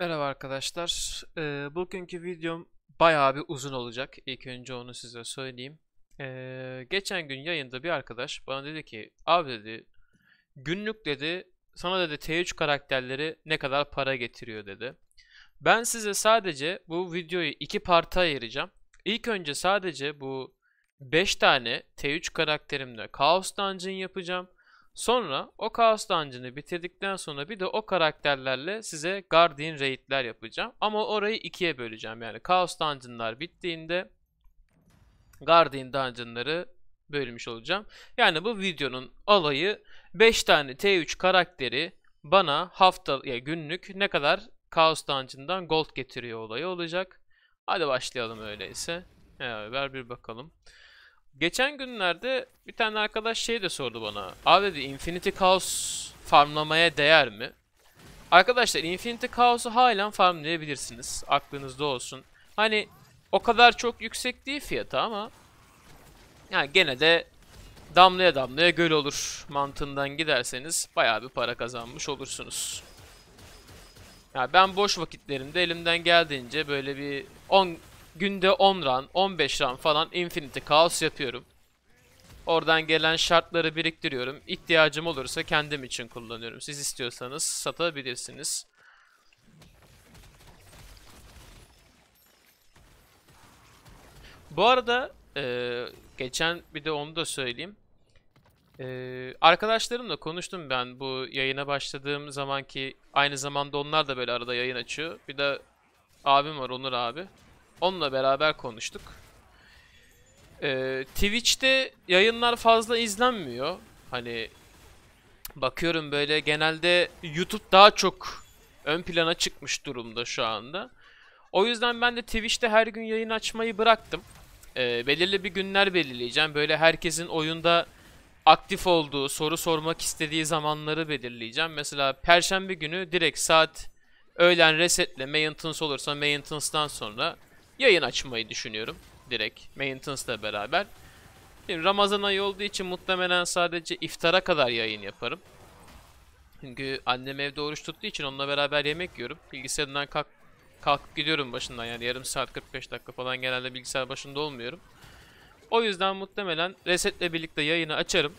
Merhaba arkadaşlar. Ee, bugünkü videom bayağı bir uzun olacak. İlk önce onu size söyleyeyim. Ee, geçen gün yayında bir arkadaş bana dedi ki abi dedi günlük dedi sana dedi T3 karakterleri ne kadar para getiriyor dedi. Ben size sadece bu videoyu iki parta ayıracağım. İlk önce sadece bu 5 tane T3 karakterimle Chaos Dungeon yapacağım. Sonra o Kaos Dungeon'ı bitirdikten sonra bir de o karakterlerle size Guardian Raid'ler yapacağım. Ama orayı ikiye böleceğim. Yani Kaos Dungeon'lar bittiğinde Guardian Dungeon'ları bölmüş olacağım. Yani bu videonun alayı 5 tane T3 karakteri bana hafta ya günlük ne kadar Kaos Dungeon'dan gold getiriyor olayı olacak. Hadi başlayalım öyleyse. Ee, ver bir bakalım. Geçen günlerde bir tane arkadaş şey de sordu bana. Abi dedi Infinity Chaos farmlamaya değer mi? Arkadaşlar Infinity Chaos'u halen farmlayabilirsiniz. Aklınızda olsun. Hani o kadar çok yüksek değil fiyatı ama yani gene de damlaya damlaya göl olur mantığından giderseniz bayağı bir para kazanmış olursunuz. Ya yani ben boş vakitlerimde elimden geldiğince böyle bir 10 günde 10 run, 15 run falan Infinity Chaos yapıyorum. Oradan gelen şartları biriktiriyorum. İhtiyacım olursa kendim için kullanıyorum. Siz istiyorsanız satabilirsiniz. Bu arada e, geçen bir de onu da söyleyeyim. E, arkadaşlarımla konuştum ben bu yayına başladığım zaman ki aynı zamanda onlar da böyle arada yayın açıyor. Bir de abim var Onur abi. Onunla beraber konuştuk. Ee, Twitch'te yayınlar fazla izlenmiyor. Hani bakıyorum böyle genelde YouTube daha çok ön plana çıkmış durumda şu anda. O yüzden ben de Twitch'te her gün yayın açmayı bıraktım. Ee, belirli bir günler belirleyeceğim. Böyle herkesin oyunda aktif olduğu, soru sormak istediği zamanları belirleyeceğim. Mesela perşembe günü direkt saat öğlen resetle maintenance olursa maintenance'dan sonra yayın açmayı düşünüyorum. Direkt maintenance ile beraber. Şimdi Ramazan ayı olduğu için muhtemelen sadece iftara kadar yayın yaparım. Çünkü annem evde oruç tuttuğu için onunla beraber yemek yiyorum. Bilgisayarından kalk kalkıp gidiyorum başından yani yarım saat 45 dakika falan genelde bilgisayar başında olmuyorum. O yüzden muhtemelen resetle birlikte yayını açarım.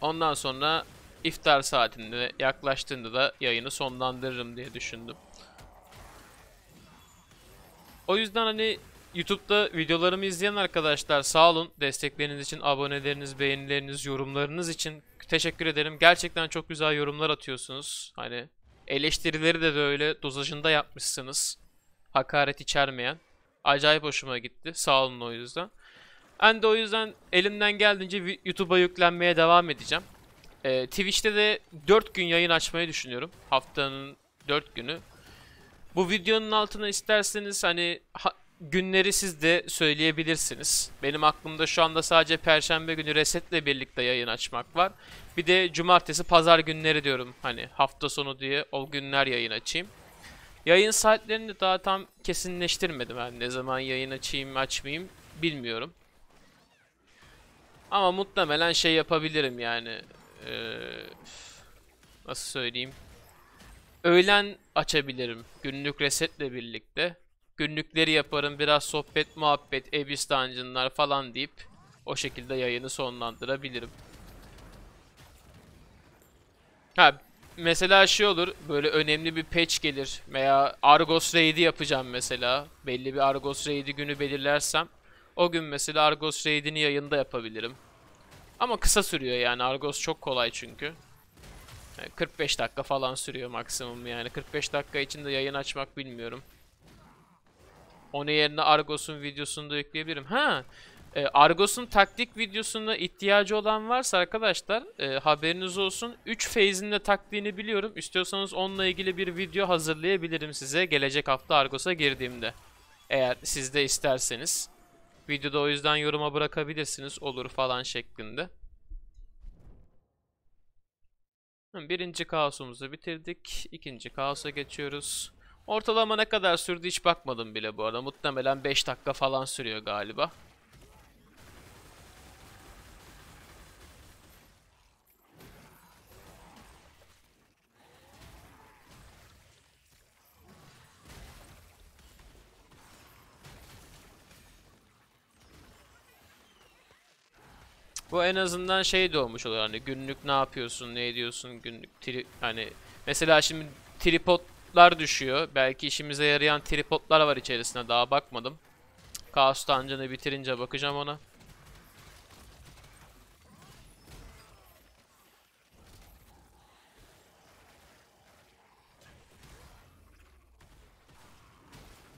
Ondan sonra iftar saatinde yaklaştığında da yayını sonlandırırım diye düşündüm. O yüzden hani YouTube'da videolarımı izleyen arkadaşlar sağ olun. Destekleriniz için, aboneleriniz, beğenileriniz, yorumlarınız için teşekkür ederim. Gerçekten çok güzel yorumlar atıyorsunuz. Hani eleştirileri de böyle dozajında yapmışsınız. Hakaret içermeyen. Acayip hoşuma gitti. Sağ olun o yüzden. Ben de o yüzden elimden geldiğince YouTube'a yüklenmeye devam edeceğim. Ee, Twitch'te de 4 gün yayın açmayı düşünüyorum. Haftanın 4 günü. Bu videonun altına isterseniz hani ha, günleri siz de söyleyebilirsiniz. Benim aklımda şu anda sadece perşembe günü resetle birlikte yayın açmak var. Bir de cumartesi pazar günleri diyorum hani hafta sonu diye o günler yayın açayım. Yayın saatlerini daha tam kesinleştirmedim. Yani ne zaman yayın açayım açmayayım bilmiyorum. Ama muhtemelen şey yapabilirim yani. Ee, nasıl söyleyeyim? Öğlen açabilirim günlük resetle birlikte. Günlükleri yaparım biraz sohbet muhabbet Abyss Dungeon'lar falan deyip o şekilde yayını sonlandırabilirim. Ha mesela şey olur böyle önemli bir patch gelir veya Argos Raid'i yapacağım mesela. Belli bir Argos Raid'i günü belirlersem o gün mesela Argos Raid'ini yayında yapabilirim. Ama kısa sürüyor yani Argos çok kolay çünkü. 45 dakika falan sürüyor maksimum yani. 45 dakika içinde yayın açmak bilmiyorum. Onun yerine Argos'un videosunu da yükleyebilirim. Ha! E, Argos'un taktik videosuna ihtiyacı olan varsa arkadaşlar e, haberiniz olsun. 3 phase'in de taktiğini biliyorum. İstiyorsanız onunla ilgili bir video hazırlayabilirim size gelecek hafta Argos'a girdiğimde. Eğer siz de isterseniz. Videoda o yüzden yoruma bırakabilirsiniz olur falan şeklinde. Birinci kaosumuzu bitirdik. İkinci kaosa geçiyoruz. Ortalama ne kadar sürdü hiç bakmadım bile bu arada. Muhtemelen 5 dakika falan sürüyor galiba. Bu en azından şey de olmuş olur hani günlük ne yapıyorsun, ne ediyorsun, günlük tri hani mesela şimdi tripodlar düşüyor. Belki işimize yarayan tripodlar var içerisinde daha bakmadım. Kaos tancını bitirince bakacağım ona.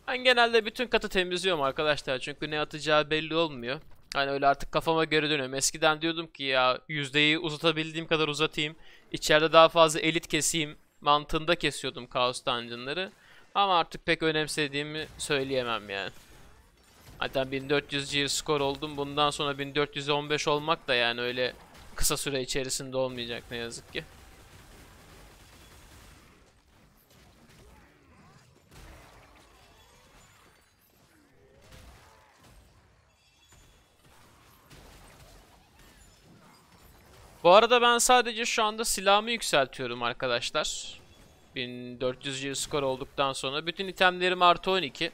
Ben genelde bütün katı temizliyorum arkadaşlar çünkü ne atacağı belli olmuyor. Hani öyle artık kafama göre dönüyorum. Eskiden diyordum ki ya yüzdeyi uzatabildiğim kadar uzatayım. İçeride daha fazla elit keseyim mantığında kesiyordum Kaos Dungeon'ları. Ama artık pek önemsediğimi söyleyemem yani. hatta 1400 G skor oldum. Bundan sonra 1415 olmak da yani öyle kısa süre içerisinde olmayacak ne yazık ki. Bu arada ben sadece şu anda silahımı yükseltiyorum arkadaşlar. 1400 skor olduktan sonra bütün itemlerim artı 12.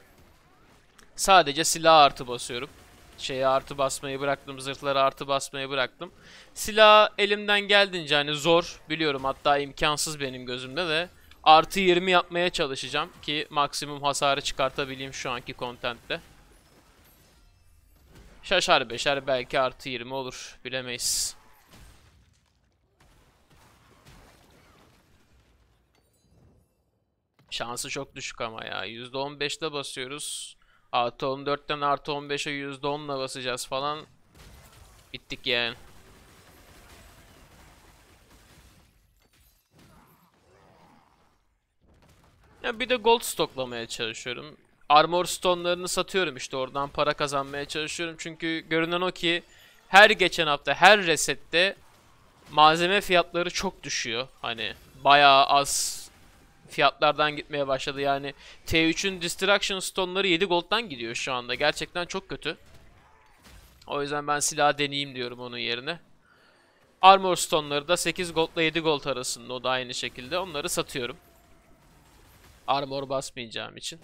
Sadece silah artı basıyorum. Şeyi artı basmayı bıraktım, zırhları artı basmayı bıraktım. Silah elimden geldiğince hani zor biliyorum hatta imkansız benim gözümde de artı 20 yapmaya çalışacağım ki maksimum hasarı çıkartabileyim şu anki kontentte. Şaşar beşer belki artı 20 olur bilemeyiz. Şansı çok düşük ama ya. %15'te basıyoruz. Artı 14'ten artı 15'e %10'la basacağız falan. Bittik yani. Ya bir de gold stoklamaya çalışıyorum. Armor stone'larını satıyorum işte oradan para kazanmaya çalışıyorum. Çünkü görünen o ki her geçen hafta her resette malzeme fiyatları çok düşüyor. Hani bayağı az fiyatlardan gitmeye başladı. Yani T3'ün Distraction Stone'ları 7 gold'dan gidiyor şu anda. Gerçekten çok kötü. O yüzden ben silah deneyeyim diyorum onun yerine. Armor Stone'ları da 8 gold ile 7 gold arasında. O da aynı şekilde. Onları satıyorum. Armor basmayacağım için.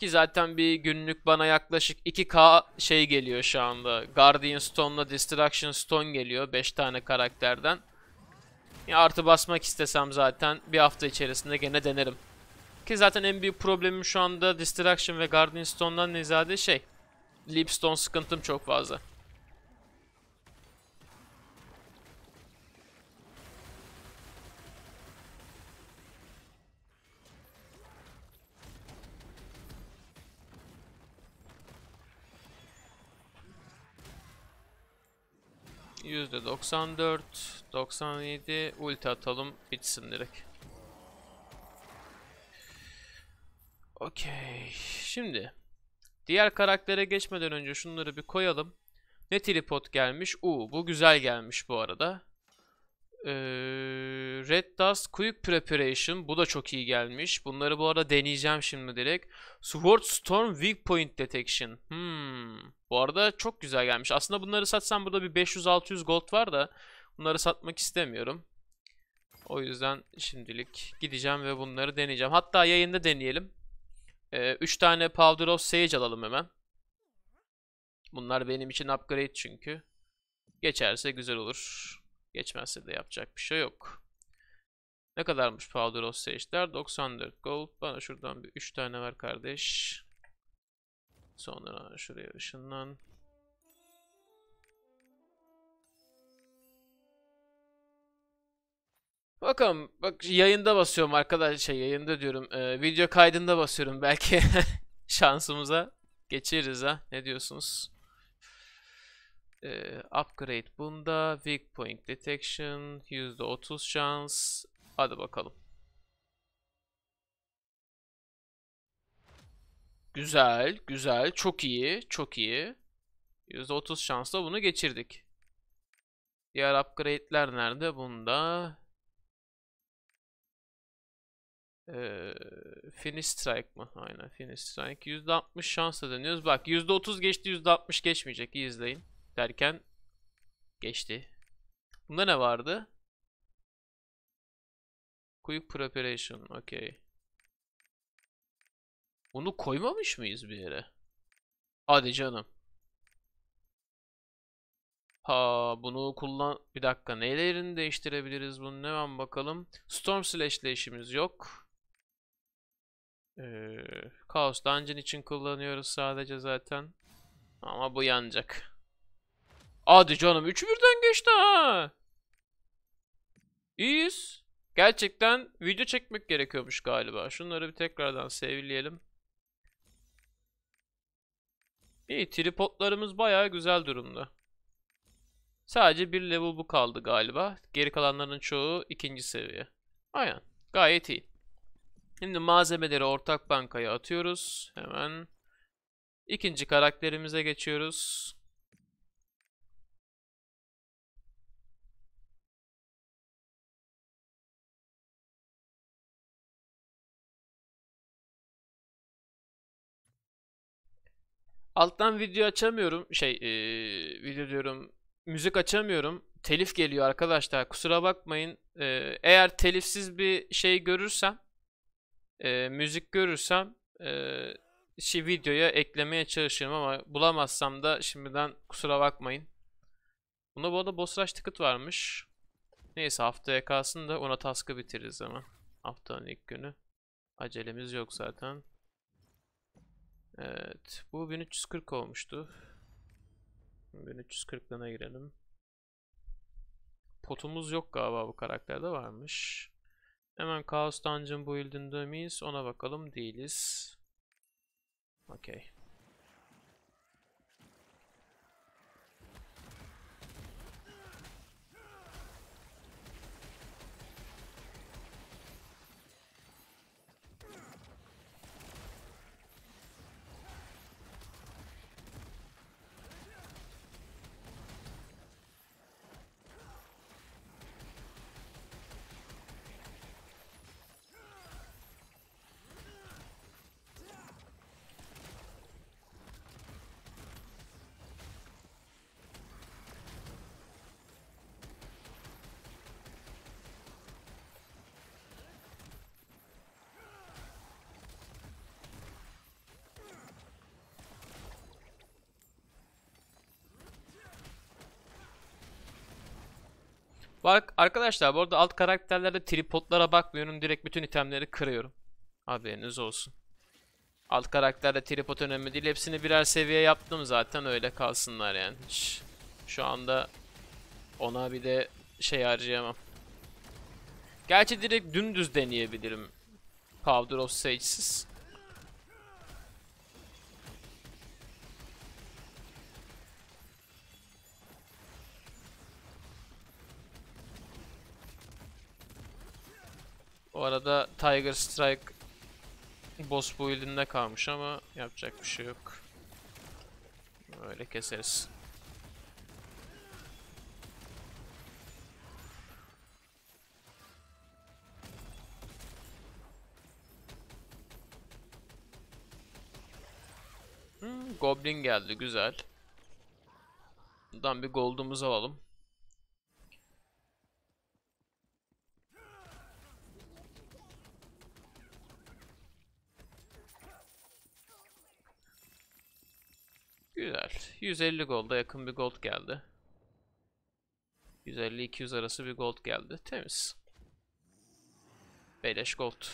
Ki zaten bir günlük bana yaklaşık 2k şey geliyor şu anda. Guardian Stone'la Distraction Stone geliyor 5 tane karakterden. Ya artı basmak istesem zaten bir hafta içerisinde gene denerim. Ki zaten en büyük problemim şu anda Distraction ve Guardian Stone'dan nezade şey. Leap Stone sıkıntım çok fazla. %94, 97 ulti atalım bitsin direkt. Okey. Şimdi diğer karaktere geçmeden önce şunları bir koyalım. Ne tripod gelmiş? U, bu güzel gelmiş bu arada. Ee, Red Dust Quick Preparation. Bu da çok iyi gelmiş. Bunları bu arada deneyeceğim şimdi direkt. Sword Storm Weak Point Detection. Hmm. Bu arada çok güzel gelmiş. Aslında bunları satsam burada bir 500-600 gold var da bunları satmak istemiyorum. O yüzden şimdilik gideceğim ve bunları deneyeceğim. Hatta yayında deneyelim. 3 ee, tane Powder of Sage alalım hemen. Bunlar benim için upgrade çünkü. Geçerse güzel olur. Geçmezse de yapacak bir şey yok. Ne kadarmış Powder of Sage'ler? 94 gold. Bana şuradan bir 3 tane ver kardeş. Sonra şuraya ışınlan. Bakalım. Bak yayında basıyorum arkadaşlar. Şey, yayında diyorum. E, video kaydında basıyorum belki. Şansımıza geçeriz ha. Ne diyorsunuz? Ee, upgrade bunda. Weak point detection. %30 şans. Hadi bakalım. Güzel, güzel. Çok iyi, çok iyi. %30 şansla bunu geçirdik. Diğer upgrade'ler nerede? Bunda. Ee, finish strike mı? Aynen finish strike. %60 şansla dönüyoruz. Bak %30 geçti %60 geçmeyecek. İyi izleyin derken geçti. Bunda ne vardı? Quick preparation. Okay. Bunu koymamış mıyız bir yere? Hadi canım. Ha bunu kullan... Bir dakika nelerini değiştirebiliriz bunu Ne var bakalım. Storm Slash ile işimiz yok. Ee, Chaos Dungeon için kullanıyoruz sadece zaten. Ama bu yanacak. Hadi canım 3 birden geçti ha. İyiyiz. Gerçekten video çekmek gerekiyormuş galiba. Şunları bir tekrardan sevleyelim. İyi tripodlarımız bayağı güzel durumda. Sadece bir level bu kaldı galiba. Geri kalanların çoğu ikinci seviye. Aynen. Gayet iyi. Şimdi malzemeleri ortak bankaya atıyoruz. Hemen ikinci karakterimize geçiyoruz. Alttan video açamıyorum. Şey e, video diyorum müzik açamıyorum. Telif geliyor arkadaşlar. Kusura bakmayın. E, eğer telifsiz bir şey görürsem e, müzik görürsem e, şey, videoya eklemeye çalışırım ama bulamazsam da şimdiden kusura bakmayın. Bunda bu arada boss rush ticket varmış. Neyse haftaya kalsın da ona taskı bitiririz ama. Haftanın ilk günü. Acelemiz yok zaten. Evet. Bu 1340 olmuştu. 1340'lana girelim. Potumuz yok galiba bu karakterde varmış. Hemen Chaos Dungeon Build'inde miyiz? Ona bakalım. Değiliz. Okey. arkadaşlar bu arada alt karakterlerde tripodlara bakmıyorum. Direkt bütün itemleri kırıyorum. Haberiniz olsun. Alt karakterde tripod önemli değil. Hepsini birer seviye yaptım zaten öyle kalsınlar yani. Hiç. Şu anda ona bir de şey harcayamam. Gerçi direkt dümdüz deneyebilirim. Powder of Sage'siz. arada Tiger Strike boss build'inde kalmış ama yapacak bir şey yok. Öyle keseriz. Hmm, goblin geldi güzel. Buradan bir gold'umuzu alalım. Güzel. 150 golda yakın bir gold geldi. 150-200 arası bir gold geldi. Temiz. Beleş gold.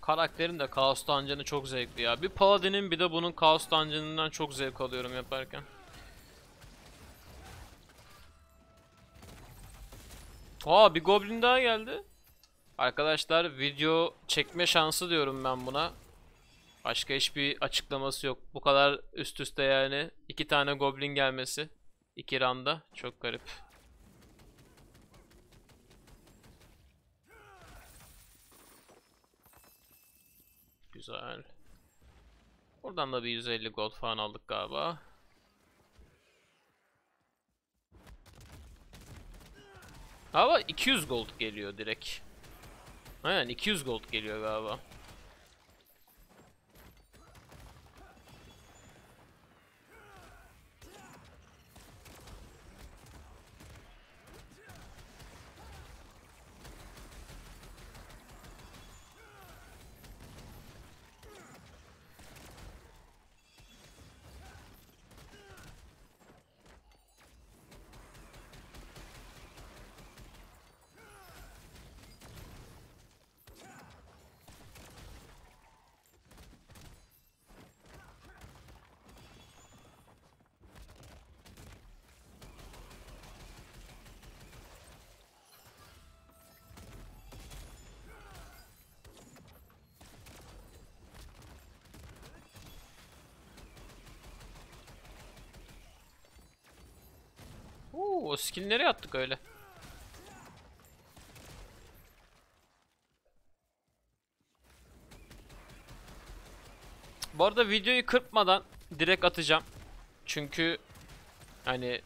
Karakterin de Kaos Dungeon'ı çok zevkli ya. Bir Paladin'in bir de bunun Kaos Dungeon'ından çok zevk alıyorum yaparken. Aa bir Goblin daha geldi. Arkadaşlar video çekme şansı diyorum ben buna. Başka hiçbir açıklaması yok. Bu kadar üst üste yani. iki tane Goblin gelmesi. iki randa. Çok garip. Güzel. Buradan da bir 150 gold falan aldık galiba. Ama 200 gold geliyor direkt. Aynen 200 gold geliyor galiba. Skill nereye attık öyle? Bu arada videoyu kırpmadan direkt atacağım. Çünkü hani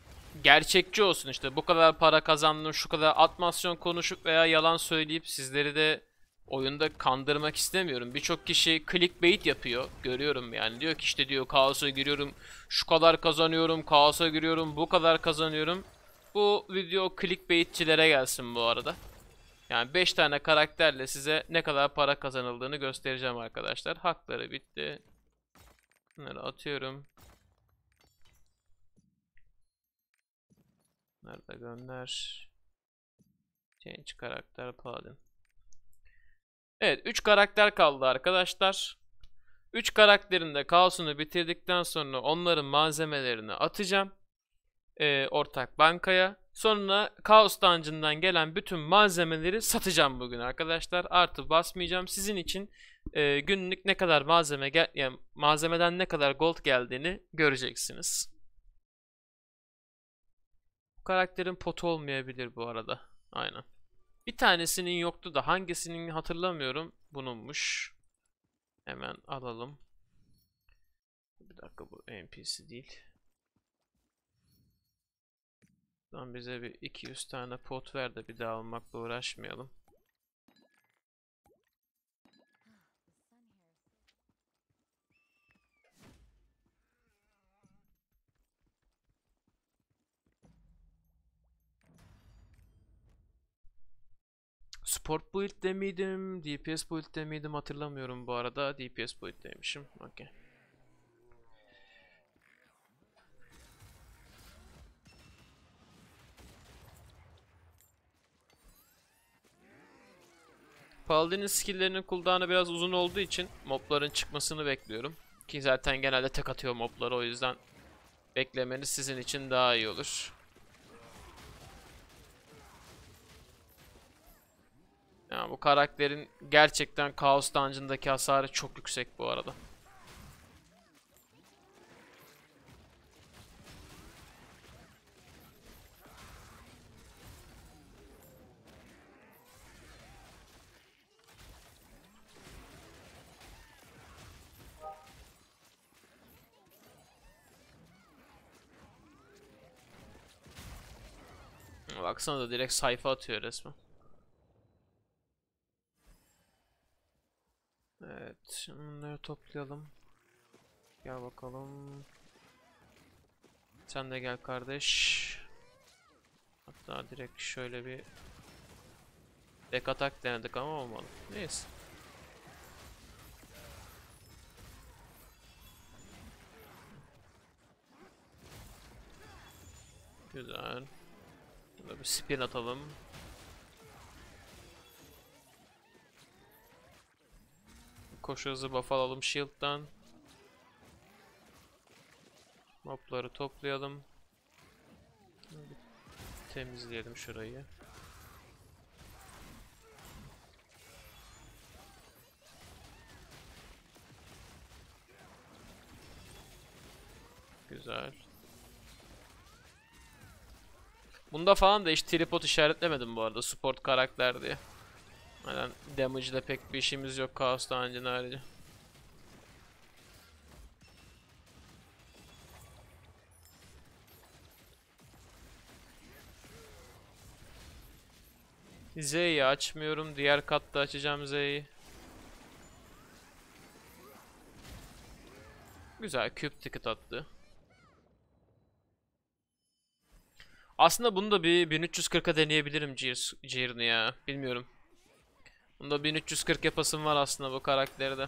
gerçekçi olsun işte bu kadar para kazandım şu kadar atmasyon konuşup veya yalan söyleyip sizleri de oyunda kandırmak istemiyorum. Birçok kişi clickbait yapıyor. Görüyorum yani. Diyor ki işte diyor kaosa giriyorum. Şu kadar kazanıyorum. Kaosa giriyorum. Bu kadar kazanıyorum. Bu video clickbaitçilere gelsin bu arada. Yani 5 tane karakterle size ne kadar para kazanıldığını göstereceğim arkadaşlar. Hakları bitti. Bunları atıyorum. Nerede gönder? Change karakter paladin. Evet 3 karakter kaldı arkadaşlar. 3 karakterin de kaosunu bitirdikten sonra onların malzemelerini atacağım e, ortak bankaya. Sonra Kaos Dungeon'dan gelen bütün malzemeleri satacağım bugün arkadaşlar. Artı basmayacağım. Sizin için e, günlük ne kadar malzeme gel yani malzemeden ne kadar gold geldiğini göreceksiniz. Bu karakterin potu olmayabilir bu arada. Aynen. Bir tanesinin yoktu da hangisinin hatırlamıyorum. Bununmuş. Hemen alalım. Bir dakika bu NPC değil. Şuradan bize bir 200 tane pot ver de bir daha almakla uğraşmayalım. Support build demiydim, DPS build demiydim hatırlamıyorum bu arada. DPS build demişim. Okey. Paladin'in skilllerinin cooldown'ı biraz uzun olduğu için mobların çıkmasını bekliyorum. Ki zaten genelde tek atıyor mobları o yüzden beklemeniz sizin için daha iyi olur. Yani bu karakterin gerçekten Kaos Dungeon'daki hasarı çok yüksek bu arada. Baksana da direkt sayfa atıyor resmen. Evet, şimdi bunları toplayalım. Gel bakalım. Sen de gel kardeş. Hatta direkt şöyle bir Back atak denedik ama olmadı. Neyse. Güzel. Şuna bir spin atalım. Koşu hızı buff alalım shield'dan. Mobları toplayalım. Temizleyelim şurayı. Bunda falan da hiç tripod işaretlemedim bu arada Support karakter diye. Aynen damage'da pek bir işimiz yok Chaos Dungeon harici. Z'yi açmıyorum. Diğer katta açacağım Z'yi. Güzel küp ticket attı. Aslında bunu da bir 1340'a deneyebilirim Jir'ını ya. Bilmiyorum. Bunda 1340 yapasım var aslında bu karakterde.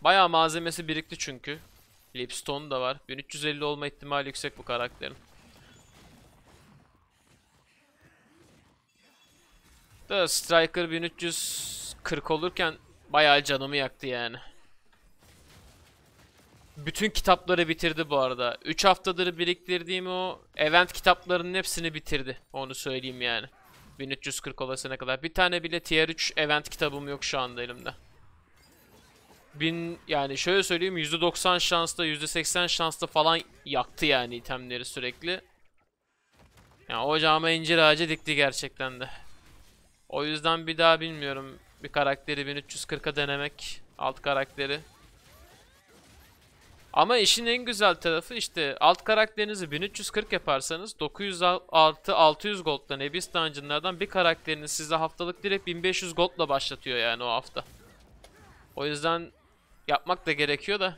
Baya malzemesi birikti çünkü. Lipstone da var. 1350 olma ihtimali yüksek bu karakterin. Da Striker 1340 olurken bayağı canımı yaktı yani bütün kitapları bitirdi bu arada. 3 haftadır biriktirdiğim o event kitaplarının hepsini bitirdi. Onu söyleyeyim yani. 1340 olasına kadar. Bir tane bile tier 3 event kitabım yok şu anda elimde. Bin, yani şöyle söyleyeyim %90 şansla %80 şansla falan yaktı yani itemleri sürekli. Ya yani o incir ağacı dikti gerçekten de. O yüzden bir daha bilmiyorum bir karakteri 1340'a denemek alt karakteri ama işin en güzel tarafı işte alt karakterinizi 1340 yaparsanız 906 600 gold'dan Abyss Dungeon'lardan bir karakterini size haftalık direkt 1500 gold'la başlatıyor yani o hafta. O yüzden yapmak da gerekiyor da.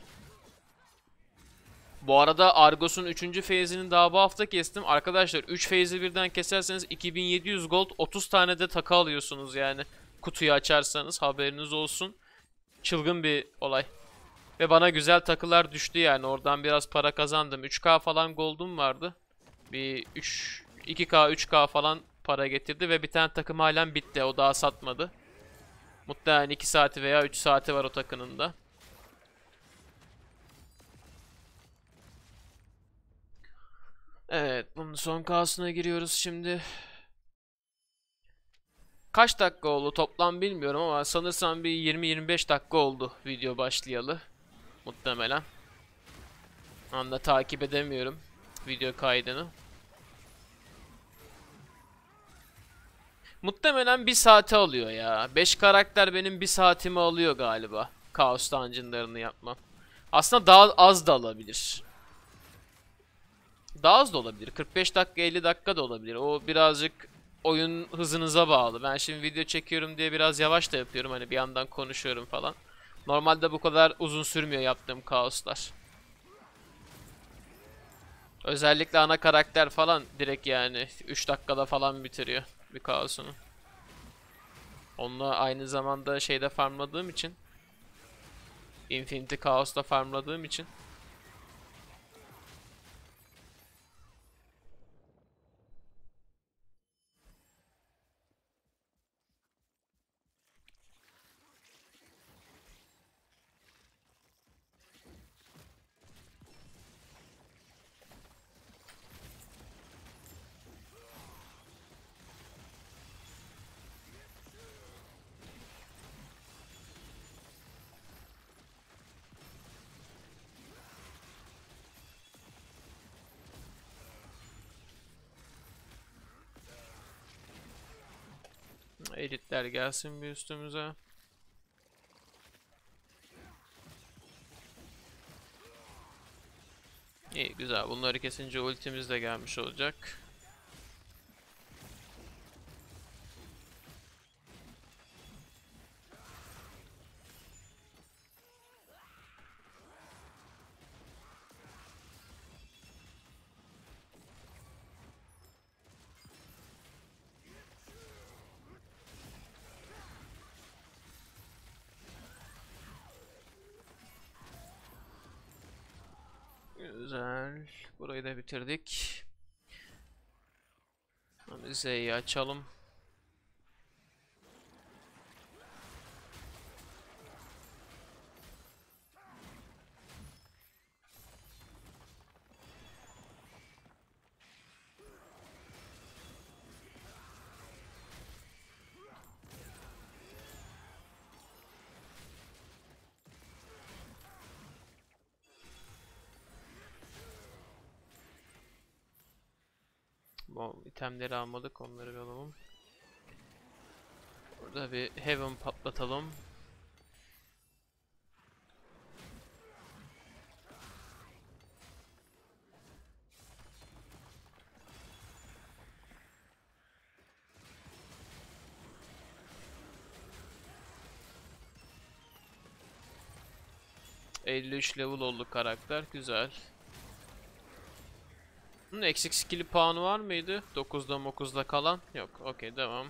Bu arada Argos'un 3. feyzini daha bu hafta kestim. Arkadaşlar 3 feyzi birden keserseniz 2700 gold 30 tane de taka alıyorsunuz yani. Kutuyu açarsanız haberiniz olsun. Çılgın bir olay. Ve bana güzel takılar düştü yani. Oradan biraz para kazandım. 3K falan gold'um vardı. Bir 3 2K 3K falan para getirdi ve bir tane takım halen bitti. O daha satmadı. Muhtemelen 2 saati veya 3 saati var o takının da. Evet, bunun son kaosuna giriyoruz şimdi. Kaç dakika oldu toplam bilmiyorum ama sanırsam bir 20-25 dakika oldu video başlayalı. Muhtemelen. Anda takip edemiyorum video kaydını. Muhtemelen bir saate alıyor ya. 5 karakter benim bir saatimi alıyor galiba. Kaos dungeonlarını yapmam. Aslında daha az da alabilir. Daha az da olabilir. 45 dakika 50 dakika da olabilir. O birazcık oyun hızınıza bağlı. Ben şimdi video çekiyorum diye biraz yavaş da yapıyorum. Hani bir yandan konuşuyorum falan. Normalde bu kadar uzun sürmüyor yaptığım kaoslar. Özellikle ana karakter falan direkt yani 3 dakikada falan bitiriyor bir kaosunu. Onunla aynı zamanda şeyde farmladığım için Infinity Chaos'ta farmladığım için Hitler gelsin bir üstümüze. İyi güzel. Bunları kesince ultimiz de gelmiş olacak. Güzel. Burayı da bitirdik. Z'yi açalım. itemleri almadık onları alalım. Burada bir heaven patlatalım. Cık, 53 level oldu karakter güzel. Bunun eksik skill'i puanı var mıydı? 9'da 9'da kalan. Yok. Okey devam.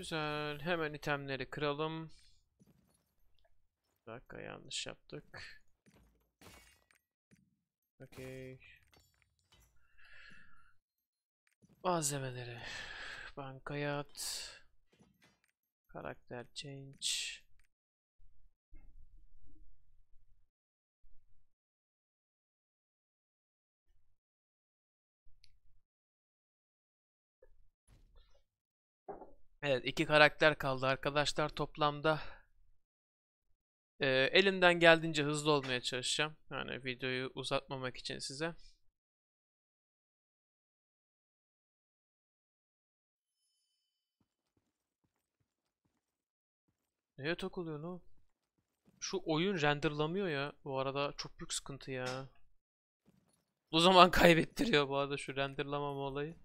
Güzel. Hemen itemleri kıralım. Bir dakika yanlış yaptık. Okey. Malzemeleri. Bankaya at. Karakter change. Evet iki karakter kaldı arkadaşlar toplamda. Ee, elimden geldiğince hızlı olmaya çalışacağım. Yani videoyu uzatmamak için size. Neye takılıyor lan? Şu oyun renderlamıyor ya. Bu arada çok büyük sıkıntı ya. Bu zaman kaybettiriyor bu arada şu renderlamama olayı.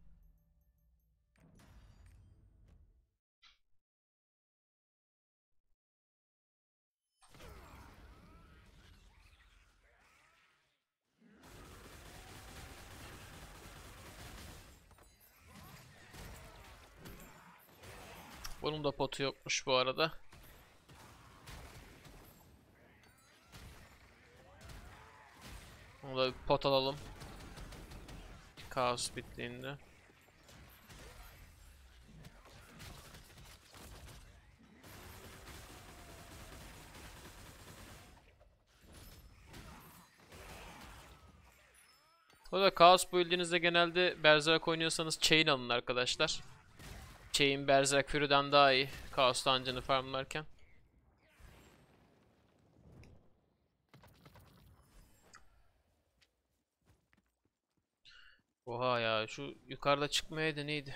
Bunun da potu yokmuş bu arada. Bunu da bir pot alalım. Kaos bittiğinde. O da Kaos bildiğinizde genelde Berserk oynuyorsanız Chain alın arkadaşlar şeyin Berserkür'den daha iyi. Kaos Dungeon'ı farmlarken. Oha ya şu yukarıda çıkmayaydı neydi?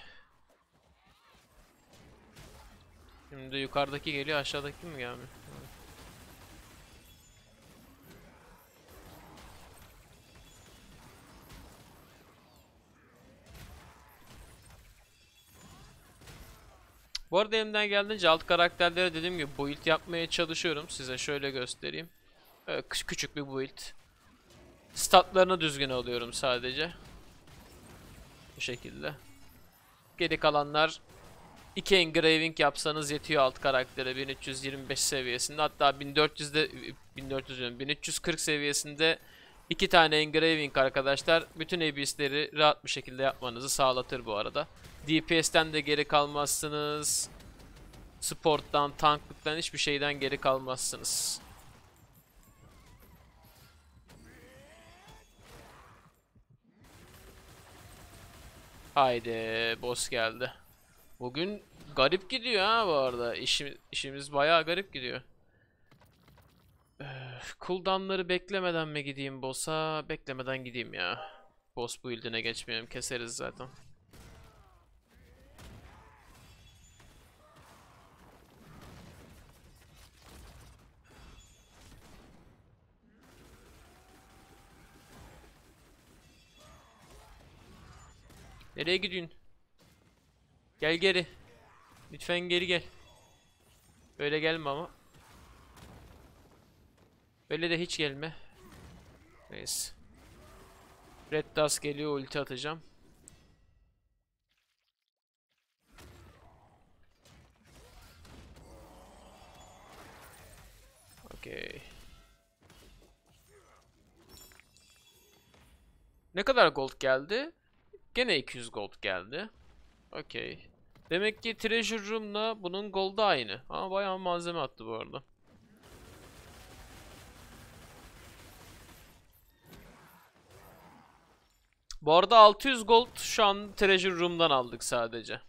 Şimdi yukarıdaki geliyor aşağıdaki mi gelmiyor? Bu arada elimden geldiğince alt karakterlere dediğim gibi build yapmaya çalışıyorum. Size şöyle göstereyim. Böyle küçük bir build. Statlarını düzgün alıyorum sadece. Bu şekilde. Geri kalanlar 2 engraving yapsanız yetiyor alt karaktere 1325 seviyesinde. Hatta 1400'de 1400 diyorum, 1340 seviyesinde 2 tane engraving arkadaşlar bütün ABS'leri rahat bir şekilde yapmanızı sağlatır bu arada. DPS'ten de geri kalmazsınız. Sporttan, tanklıktan hiçbir şeyden geri kalmazsınız. Haydi boss geldi. Bugün garip gidiyor ha bu arada. İşim, işimiz bayağı garip gidiyor. Kuldanları beklemeden mi gideyim boss'a? Beklemeden gideyim ya. Boss build'ine geçmeyelim. Keseriz zaten. Nereye gidiyorsun? Gel geri. Lütfen geri gel. Böyle gelme ama. Böyle de hiç gelme. Neyse. Red Dust geliyor ulti atacağım. Okey. Ne kadar gold geldi? Gene 200 gold geldi. Okey. Demek ki Treasure Room'la bunun gold'u aynı. Ama bayağı malzeme attı bu arada. Bu arada 600 gold şu an Treasure Room'dan aldık sadece.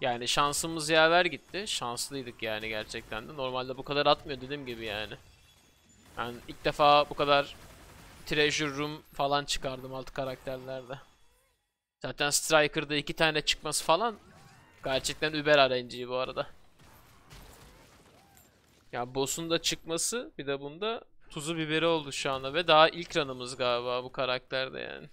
Yani şansımız yaver gitti. Şanslıydık yani gerçekten de. Normalde bu kadar atmıyor dediğim gibi yani. Yani ilk defa bu kadar Treasure Room falan çıkardım alt karakterlerde. Zaten Striker'da iki tane çıkması falan gerçekten über RNG bu arada. Ya boss'un da çıkması bir de bunda tuzu biberi oldu şu anda ve daha ilk ranımız galiba bu karakterde yani.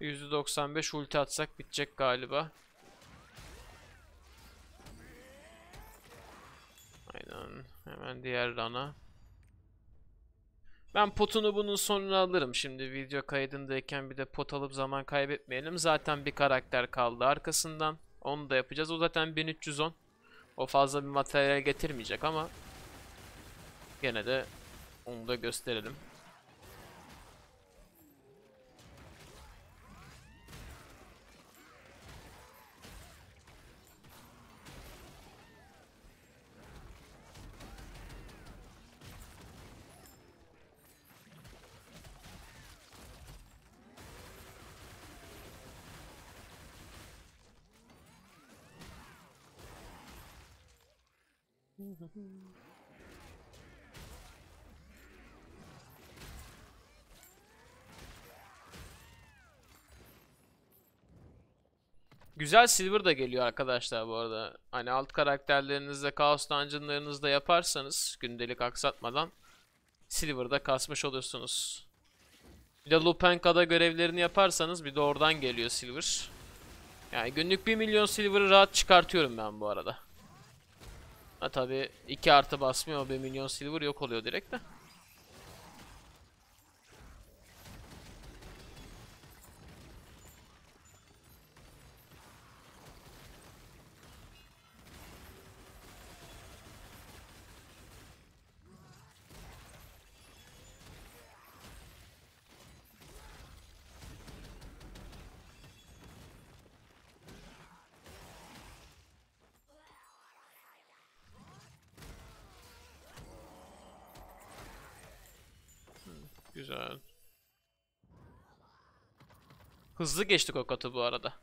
%95 ulti atsak bitecek galiba. Aynen. Hemen diğer rana. Ben potunu bunun sonuna alırım şimdi video kaydındayken bir de pot alıp zaman kaybetmeyelim. Zaten bir karakter kaldı arkasından. Onu da yapacağız. O zaten 1310. O fazla bir materyal getirmeyecek ama gene de onu da gösterelim. Güzel silver da geliyor arkadaşlar bu arada. Hani alt karakterlerinizle kaos Dungeon'larınızda yaparsanız gündelik aksatmadan silver da kasmış olursunuz. Bir de Lupenka'da görevlerini yaparsanız bir de oradan geliyor silver. Yani günlük 1 milyon silver'ı rahat çıkartıyorum ben bu arada. Ha tabi 2 artı basmıyor be milyon silver yok oluyor direkt de. Hızlı geçtik o katı bu arada.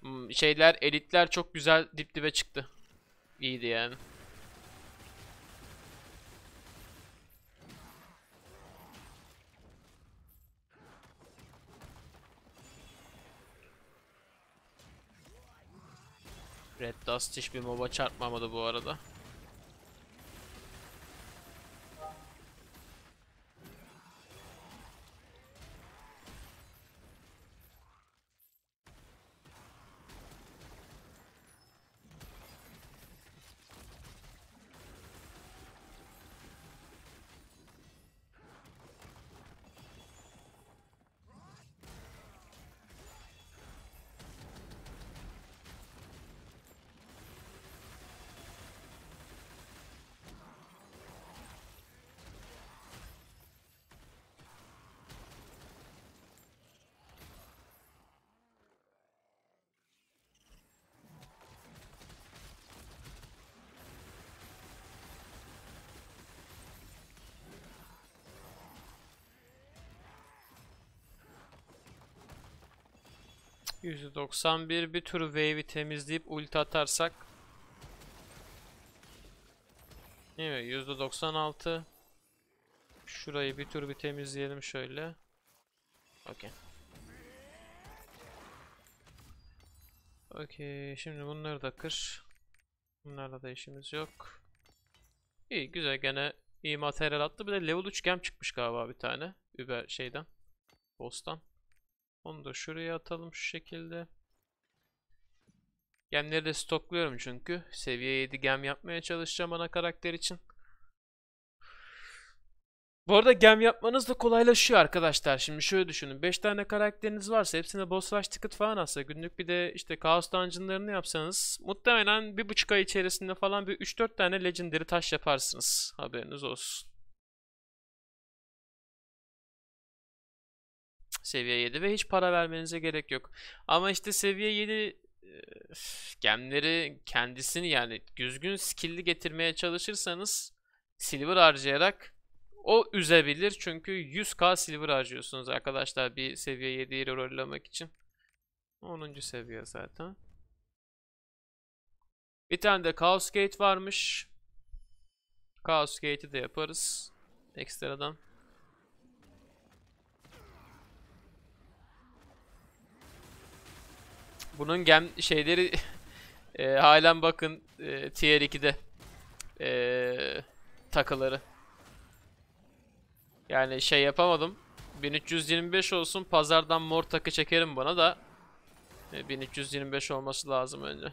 Hmm, şeyler, elitler çok güzel dip dibe çıktı. İyiydi yani. Red Dust hiçbir moba çarpmamadı bu arada. 191 bir tur wave'i temizleyip ulti atarsak. Evet %96. Şurayı bir tur bir temizleyelim şöyle. Okey. Okey şimdi bunları da kır. Bunlarla da işimiz yok. İyi güzel gene iyi materyal attı. Bir de level 3 gem çıkmış galiba bir tane. Uber şeyden. Boss'tan. Onu da şuraya atalım şu şekilde. Gemleri de stokluyorum çünkü. Seviye 7 gem yapmaya çalışacağım ana karakter için. Bu arada gem yapmanız da kolaylaşıyor arkadaşlar. Şimdi şöyle düşünün. 5 tane karakteriniz varsa hepsine boss rush ticket falan alsa günlük bir de işte Chaos Dungeon'larını yapsanız muhtemelen 1,5 ay içerisinde falan bir 3-4 tane legendary taş yaparsınız. Haberiniz olsun. Seviye 7 ve hiç para vermenize gerek yok. Ama işte seviye 7 e, gemleri kendisini yani düzgün skill'li getirmeye çalışırsanız silver harcayarak o üzebilir. Çünkü 100k silver harcıyorsunuz arkadaşlar bir seviye 7'yi rollamak için. 10. seviye zaten. Bir tane de Chaos Gate varmış. Chaos Gate'i de yaparız. Ekstradan. Bunun gem şeyleri e, halen bakın e, tier 2'de e, takıları. Yani şey yapamadım. 1325 olsun pazardan mor takı çekerim bana da. E, 1325 olması lazım önce.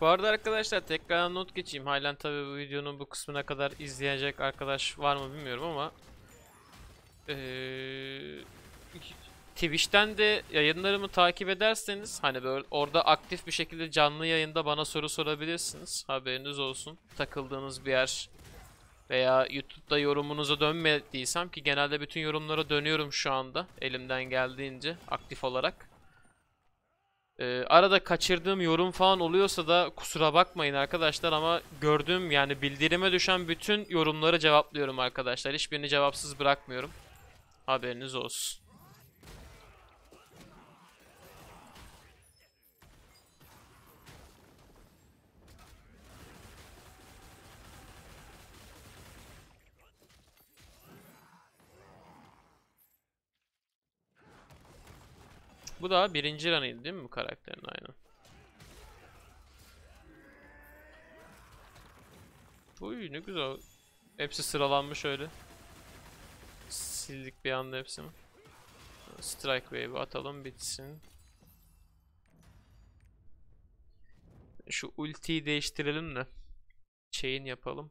Bu arada arkadaşlar tekrar not geçeyim. Halen tabi bu videonun bu kısmına kadar izleyecek arkadaş var mı bilmiyorum ama ee, Twitch'ten de yayınlarımı takip ederseniz hani böyle orada aktif bir şekilde canlı yayında bana soru sorabilirsiniz. Haberiniz olsun. Takıldığınız bir yer veya YouTube'da yorumunuza dönmediysem ki genelde bütün yorumlara dönüyorum şu anda elimden geldiğince aktif olarak. Ee, arada kaçırdığım yorum falan oluyorsa da kusura bakmayın arkadaşlar ama gördüğüm yani bildirime düşen bütün yorumları cevaplıyorum arkadaşlar. Hiçbirini cevapsız bırakmıyorum. Haberiniz olsun. Bu da birinci ranıydı değil mi bu karakterin aynı? Uy ne güzel. Hepsi sıralanmış öyle. Sildik bir anda hepsini. Strike wave atalım bitsin. Şu ultiyi değiştirelim de. Chain yapalım.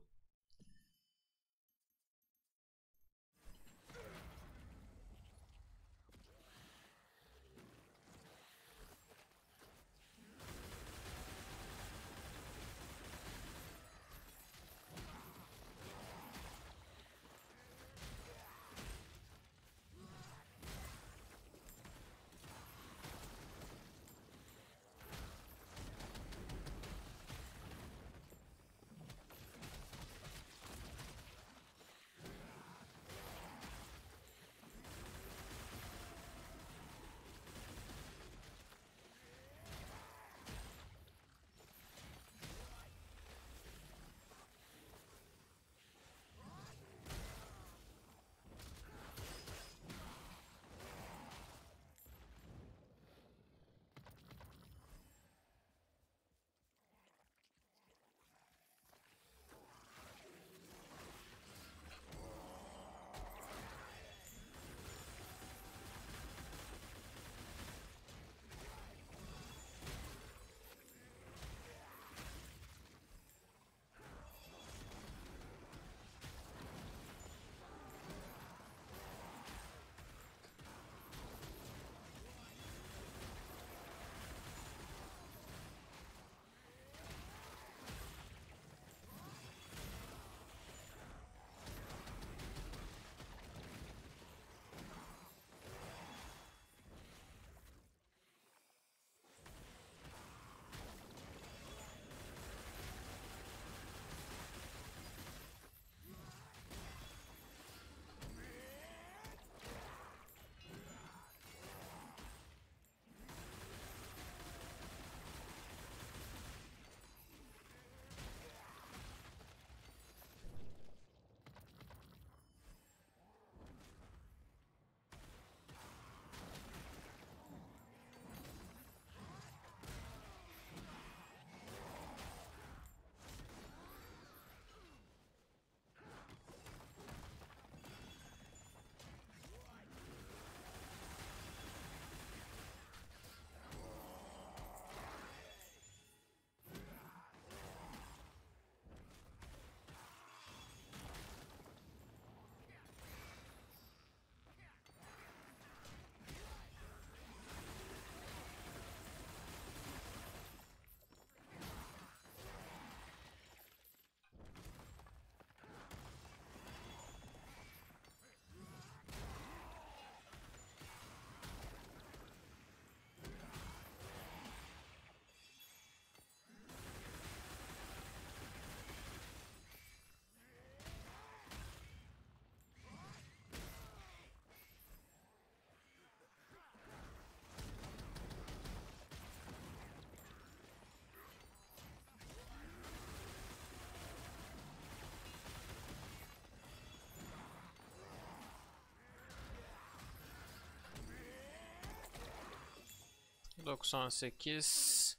98.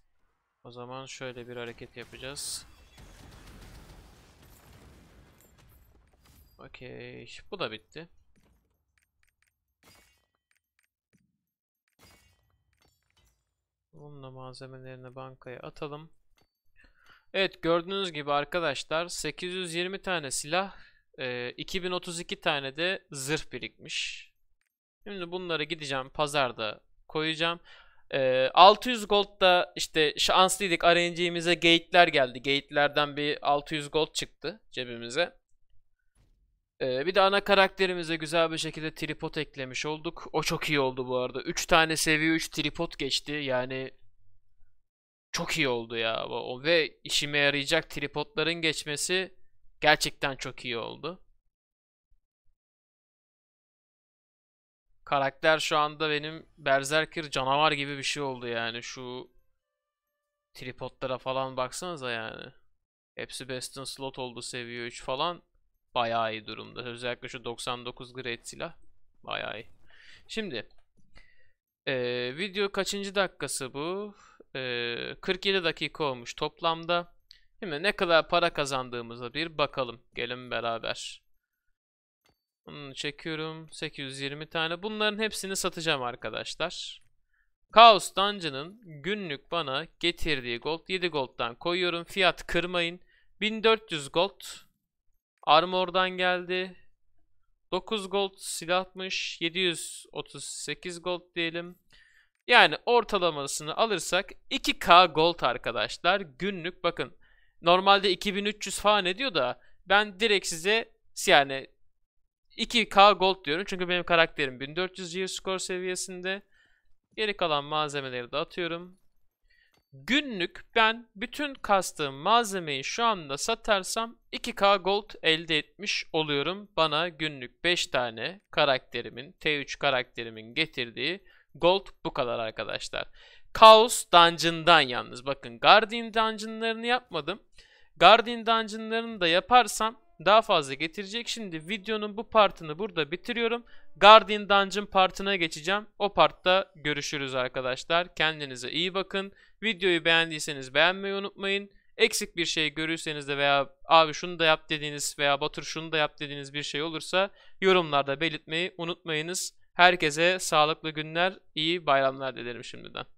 O zaman şöyle bir hareket yapacağız. Okey. Bu da bitti. Bununla malzemelerini bankaya atalım. Evet gördüğünüz gibi arkadaşlar 820 tane silah, e, 2032 tane de zırh birikmiş. Şimdi bunları gideceğim pazarda koyacağım. E, ee, 600 gold da işte şanslıydık RNG'mize gate'ler geldi. Gate'lerden bir 600 gold çıktı cebimize. E, bir de ana karakterimize güzel bir şekilde tripod eklemiş olduk. O çok iyi oldu bu arada. 3 tane seviye 3 tripod geçti. Yani çok iyi oldu ya. Ve işime yarayacak tripodların geçmesi gerçekten çok iyi oldu. Karakter şu anda benim Berserker canavar gibi bir şey oldu yani. Şu tripodlara falan baksanıza yani. Hepsi Baston Slot oldu seviye 3 falan. Bayağı iyi durumda. Özellikle şu 99 grade silah. Bayağı iyi. Şimdi. Ee, video kaçıncı dakikası bu? Ee, 47 dakika olmuş toplamda. Şimdi ne kadar para kazandığımıza bir bakalım. Gelin beraber. Bunu çekiyorum. 820 tane. Bunların hepsini satacağım arkadaşlar. Chaos Dungeon'ın günlük bana getirdiği gold 7 gold'dan koyuyorum. Fiyat kırmayın. 1400 gold. Armor'dan geldi. 9 gold silahmış. 738 gold diyelim. Yani ortalamasını alırsak 2k gold arkadaşlar. Günlük bakın. Normalde 2300 falan ediyor da ben direkt size yani 2K Gold diyorum çünkü benim karakterim 1400 score seviyesinde. Geri kalan malzemeleri de atıyorum. Günlük ben bütün kastığım malzemeyi şu anda satarsam 2K Gold elde etmiş oluyorum. Bana günlük 5 tane karakterimin, T3 karakterimin getirdiği Gold bu kadar arkadaşlar. Chaos Dungeon'dan yalnız bakın Guardian Dungeon'larını yapmadım. Guardian Dungeon'larını da yaparsam daha fazla getirecek. Şimdi videonun bu partını burada bitiriyorum. Guardian Dungeon partına geçeceğim. O partta görüşürüz arkadaşlar. Kendinize iyi bakın. Videoyu beğendiyseniz beğenmeyi unutmayın. Eksik bir şey görürseniz de veya abi şunu da yap dediğiniz veya Batur şunu da yap dediğiniz bir şey olursa yorumlarda belirtmeyi unutmayınız. Herkese sağlıklı günler, iyi bayramlar dilerim şimdiden.